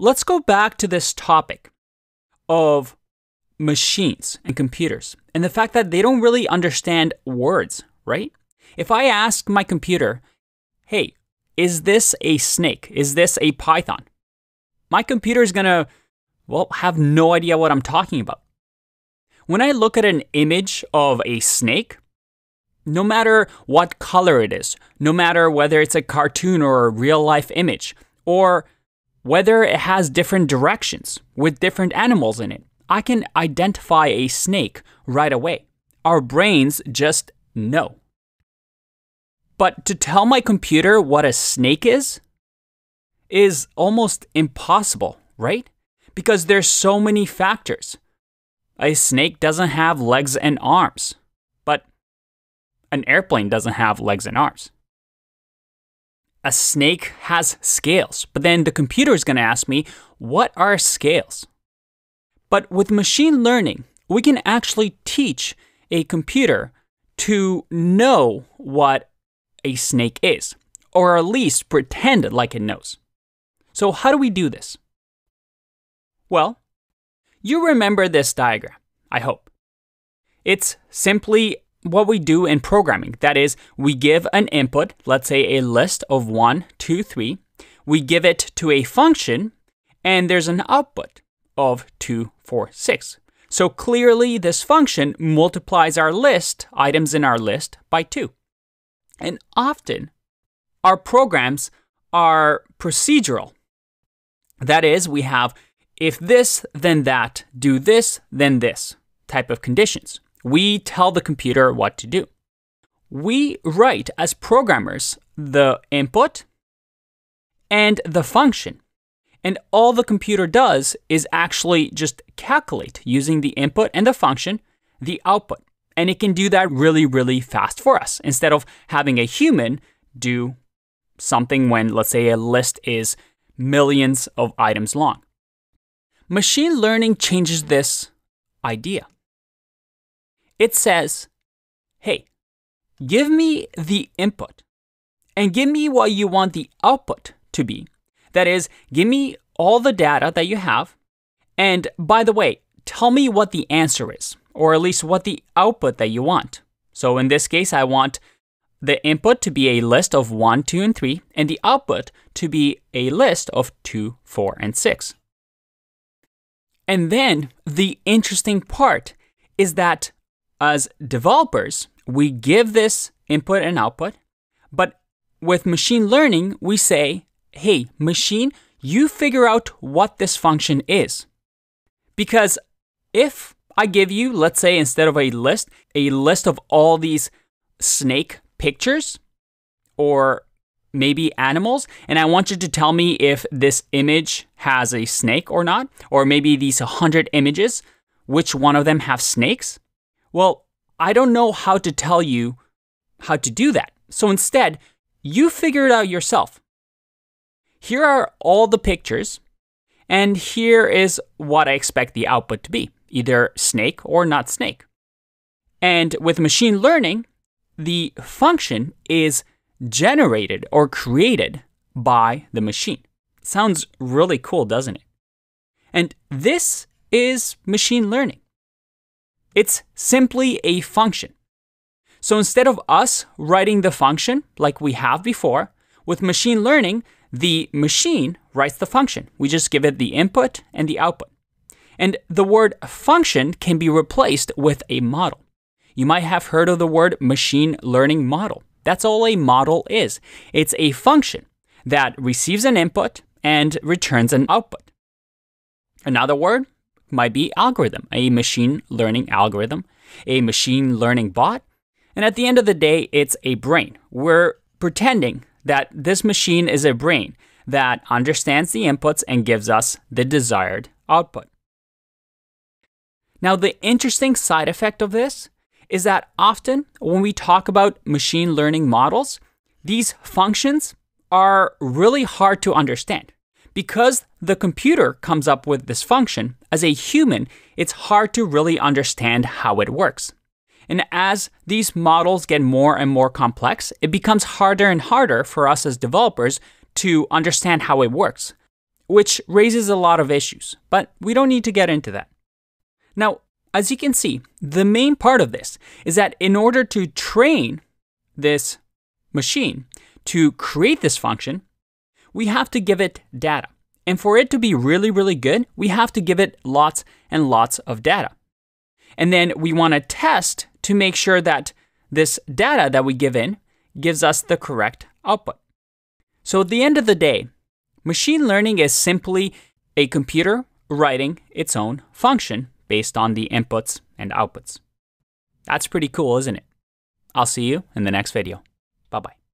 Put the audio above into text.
Let's go back to this topic of machines and computers and the fact that they don't really understand words, right? If I ask my computer, hey, is this a snake? Is this a python? My computer is gonna, well, have no idea what I'm talking about. When I look at an image of a snake, no matter what color it is, no matter whether it's a cartoon or a real life image, or whether it has different directions with different animals in it. I can identify a snake right away. Our brains just know. But to tell my computer what a snake is, is almost impossible, right? Because there's so many factors. A snake doesn't have legs and arms, but an airplane doesn't have legs and arms a snake has scales. But then the computer is going to ask me, what are scales? But with machine learning, we can actually teach a computer to know what a snake is, or at least pretend like it knows. So, how do we do this? Well, you remember this diagram, I hope. It's simply what we do in programming. That is, we give an input, let's say a list of one, two, three. We give it to a function, and there's an output of two, four, six. So clearly, this function multiplies our list, items in our list, by 2. And often, our programs are procedural. That is, we have if this, then that, do this, then this type of conditions. We tell the computer what to do. We write as programmers the input and the function. And all the computer does is actually just calculate using the input and the function the output. And it can do that really, really fast for us instead of having a human do something when, let's say, a list is millions of items long. Machine learning changes this idea it says, hey, give me the input and give me what you want the output to be. That is, give me all the data that you have. And by the way, tell me what the answer is, or at least what the output that you want. So in this case, I want the input to be a list of 1, 2, and 3, and the output to be a list of 2, 4, and 6. And then the interesting part is that as developers, we give this input and output, but with machine learning, we say, hey, machine, you figure out what this function is. Because if I give you, let's say, instead of a list, a list of all these snake pictures or maybe animals, and I want you to tell me if this image has a snake or not, or maybe these 100 images, which one of them have snakes? Well, I don't know how to tell you how to do that. So instead, you figure it out yourself. Here are all the pictures, and here is what I expect the output to be either snake or not snake. And with machine learning, the function is generated or created by the machine. Sounds really cool, doesn't it? And this is machine learning. It's simply a function. So instead of us writing the function like we have before, with machine learning, the machine writes the function. We just give it the input and the output. And the word function can be replaced with a model. You might have heard of the word machine learning model. That's all a model is. It's a function that receives an input and returns an output. Another word might be algorithm, a machine learning algorithm, a machine learning bot. And at the end of the day, it's a brain. We're pretending that this machine is a brain that understands the inputs and gives us the desired output. Now, the interesting side effect of this is that often when we talk about machine learning models, these functions are really hard to understand. Because the computer comes up with this function, as a human, it's hard to really understand how it works. And as these models get more and more complex, it becomes harder and harder for us as developers to understand how it works, which raises a lot of issues, but we don't need to get into that. Now, as you can see, the main part of this is that in order to train this machine to create this function, we have to give it data. And for it to be really, really good, we have to give it lots and lots of data. And then we want to test to make sure that this data that we give in gives us the correct output. So at the end of the day, machine learning is simply a computer writing its own function based on the inputs and outputs. That's pretty cool, isn't it? I'll see you in the next video. Bye bye.